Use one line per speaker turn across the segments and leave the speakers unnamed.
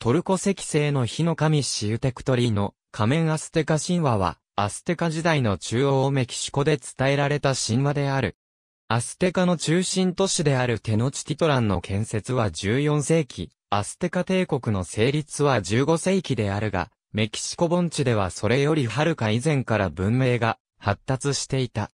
トルコ石製の火の神シウテクトリーの仮面アステカ神話は、アステカ時代の中央メキシコで伝えられた神話である。アステカの中心都市であるテノチティトランの建設は14世紀、アステカ帝国の成立は15世紀であるが、メキシコ盆地ではそれより遥か以前から文明が発達していた。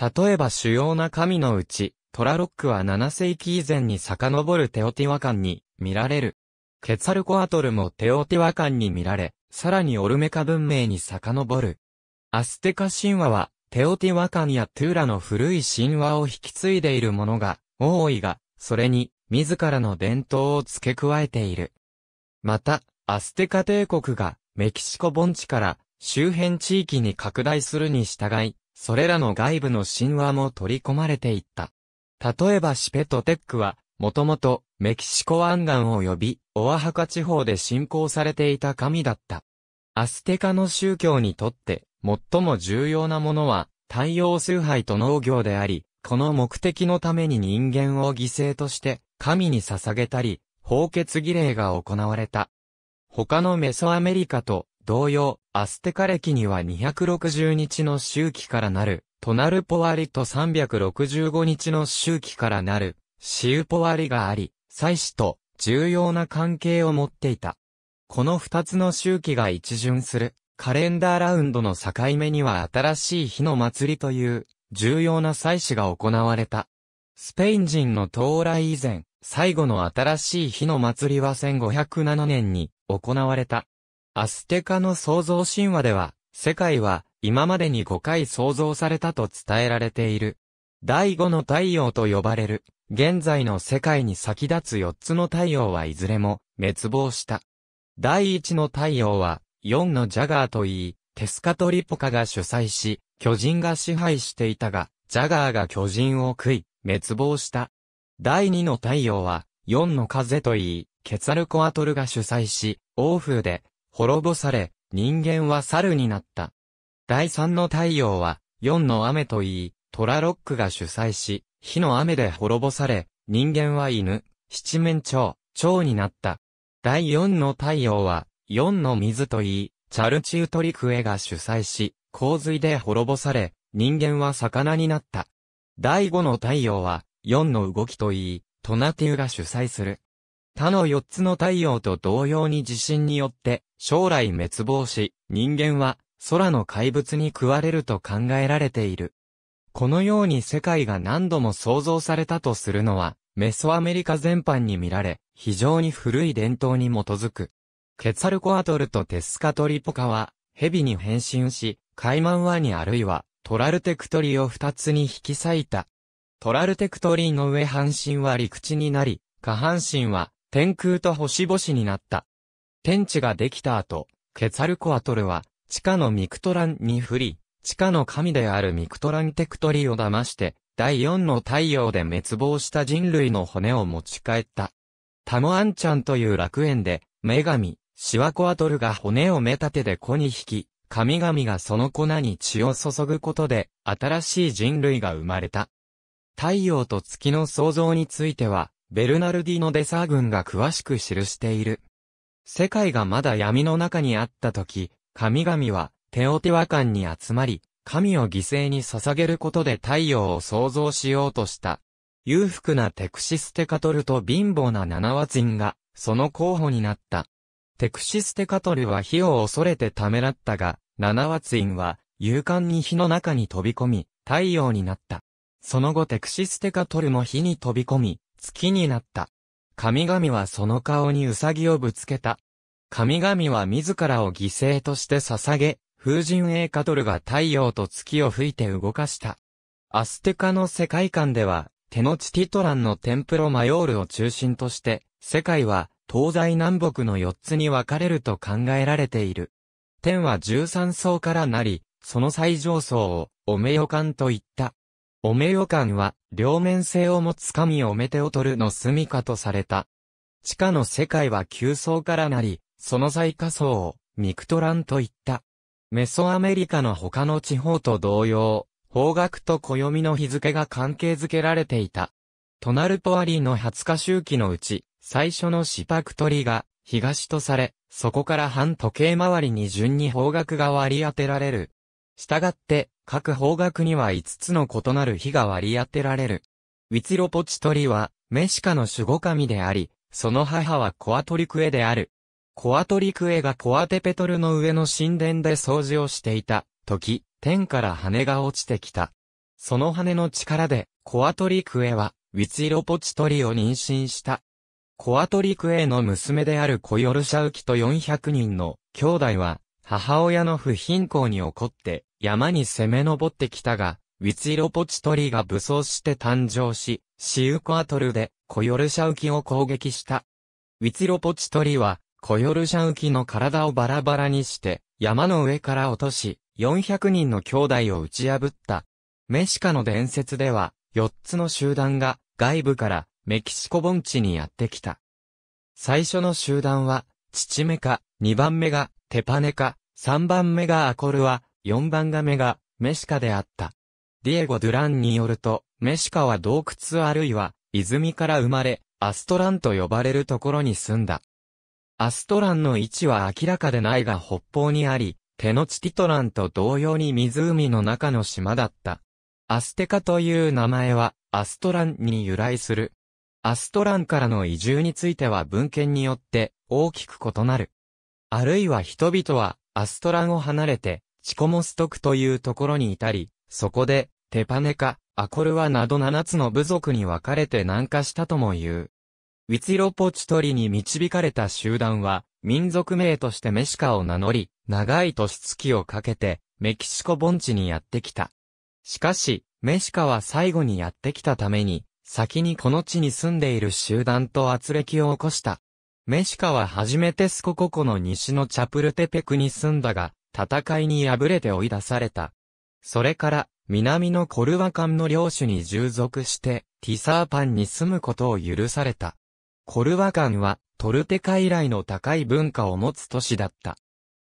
例えば主要な神のうち、トラロックは7世紀以前に遡るテオティワカンに見られる。ケツァルコアトルもテオティワカンに見られ、さらにオルメカ文明に遡る。アステカ神話は、テオティワカンやトゥーラの古い神話を引き継いでいるものが多いが、それに、自らの伝統を付け加えている。また、アステカ帝国が、メキシコ盆地から周辺地域に拡大するに従い、それらの外部の神話も取り込まれていった。例えばシペトテックは、もともと、メキシコ湾岸及び、オアハカ地方で信仰されていた神だった。アステカの宗教にとって、最も重要なものは、太陽崇拝と農業であり、この目的のために人間を犠牲として、神に捧げたり、放血儀礼が行われた。他のメソアメリカと同様、アステカ歴には260日の周期からなる、トナルポワリと365日の周期からなる、シウポワリがあり、祭祀と重要な関係を持っていた。この二つの周期が一巡する、カレンダーラウンドの境目には新しい日の祭りという、重要な祭祀が行われた。スペイン人の到来以前、最後の新しい日の祭りは1507年に行われた。アステカの創造神話では、世界は今までに5回創造されたと伝えられている。第5の太陽と呼ばれる現在の世界に先立つ四つの太陽はいずれも滅亡した。第一の太陽は、四のジャガーといい、テスカトリポカが主催し、巨人が支配していたが、ジャガーが巨人を食い、滅亡した。第二の太陽は、四の風といい、ケツァルコアトルが主催し、王風で、滅ぼされ、人間は猿になった。第三の太陽は、四の雨といい、トラロックが主催し、火の雨で滅ぼされ、人間は犬、七面鳥、蝶になった。第四の太陽は、四の水といい、チャルチュートリクエが主催し、洪水で滅ぼされ、人間は魚になった。第五の太陽は、四の動きといい、トナティウが主催する。他の四つの太陽と同様に地震によって、将来滅亡し、人間は、空の怪物に食われると考えられている。このように世界が何度も創造されたとするのは、メソアメリカ全般に見られ、非常に古い伝統に基づく。ケツァルコアトルとテスカトリポカは、蛇に変身し、カイマンワニあるいは、トラルテクトリを二つに引き裂いた。トラルテクトリの上半身は陸地になり、下半身は天空と星々になった。天地ができた後、ケツァルコアトルは地下のミクトランに降り、地下の神であるミクトランテクトリを騙して、第四の太陽で滅亡した人類の骨を持ち帰った。タモアンちゃんという楽園で、女神、シワコアトルが骨を目立てで子に引き、神々がその粉に血を注ぐことで、新しい人類が生まれた。太陽と月の創造については、ベルナルディのデサー軍が詳しく記している。世界がまだ闇の中にあった時、神々はテオテワカに集まり、神を犠牲に捧げることで太陽を創造しようとした。裕福なテクシステカトルと貧乏な七和人が、その候補になった。テクシステカトルは火を恐れてためらったが、七和人は、勇敢に火の中に飛び込み、太陽になった。その後テクシステカトルも火に飛び込み、月になった。神々はその顔にウサギをぶつけた。神々は自らを犠牲として捧げ、風神エーカトルが太陽と月を吹いて動かした。アステカの世界観では、テノチティトランのテンプロマヨールを中心として、世界は東西南北の4つに分かれると考えられている。天は13層からなり、その最上層をオメヨカンと言った。オメヨカンは両面性を持つ神オメテオトルの住処とされた。地下の世界は9層からなり、その最下層をミクトランと言った。メソアメリカの他の地方と同様、方角と暦の日付が関係づけられていた。トナルポアリーの20日周期のうち、最初のシパクトリが東とされ、そこから半時計回りに順に方角が割り当てられる。従って、各方角には5つの異なる日が割り当てられる。ウィツロポチトリは、メシカの守護神であり、その母はコアトリクエである。コアトリクエがコアテペトルの上の神殿で掃除をしていた、時、天から羽が落ちてきた。その羽の力で、コアトリクエは、ウィツイロポチトリを妊娠した。コアトリクエの娘であるコヨルシャウキと400人の兄弟は、母親の不貧困に怒って、山に攻め上ってきたが、ウィツイロポチトリが武装して誕生し、シウコアトルでコヨルシャウキを攻撃した。ウィツイロポチトリは、コヨルシャウキの体をバラバラにして、山の上から落とし、400人の兄弟を打ち破った。メシカの伝説では、4つの集団が外部からメキシコ盆地にやってきた。最初の集団は、父メカ、2番目がテパネカ、3番目がアコルア、4番が目がメシカであった。ディエゴ・ドゥランによると、メシカは洞窟あるいは、泉から生まれ、アストランと呼ばれるところに住んだ。アストランの位置は明らかでないが北方にあり、テノチティトランと同様に湖の中の島だった。アステカという名前は、アストランに由来する。アストランからの移住については文献によって大きく異なる。あるいは人々はアストランを離れてチコモストクというところにいたり、そこでテパネカ、アコルワなど7つの部族に分かれて南下したとも言う。ウィツイロポチトリに導かれた集団は、民族名としてメシカを名乗り、長い年月をかけて、メキシコ盆地にやってきた。しかし、メシカは最後にやってきたために、先にこの地に住んでいる集団と圧力を起こした。メシカは初めてスコココの西のチャプルテペクに住んだが、戦いに敗れて追い出された。それから、南のコルワカンの領主に従属して、ティサーパンに住むことを許された。コルワカンはトルテカ以来の高い文化を持つ都市だった。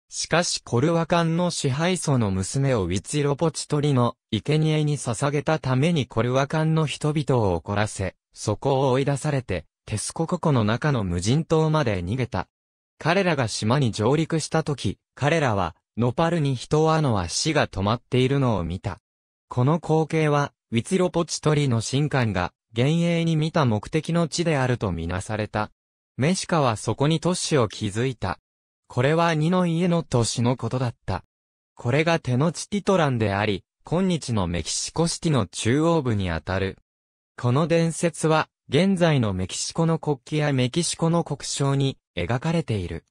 しかしコルワカンの支配層の娘をウィツィロポチトリの生贄に捧げたためにコルワカンの人々を怒らせ、そこを追い出されて、テスコココの中の無人島まで逃げた。彼らが島に上陸した時、彼らは、ノパルに人はの足が止まっているのを見た。この光景は、ウィツィロポチトリの神官が、幻影に見た目的の地であるとみなされた。メシカはそこに都市を築いた。これは二の家の都市のことだった。これがテノチティトランであり、今日のメキシコシティの中央部にあたる。この伝説は、現在のメキシコの国旗やメキシコの国章に描かれている。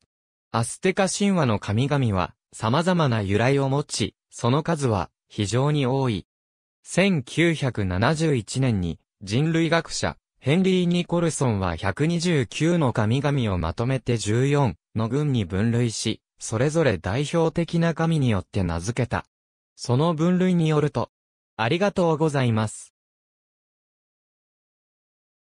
アステカ神話の神々は様々な由来を持ち、その数は非常に多い。1971年に人類学者、ヘンリー・ニコルソンは129の神々をまとめて14の群に分類し、それぞれ代表的な神によって名付けた。その分類によると、ありがとうございます。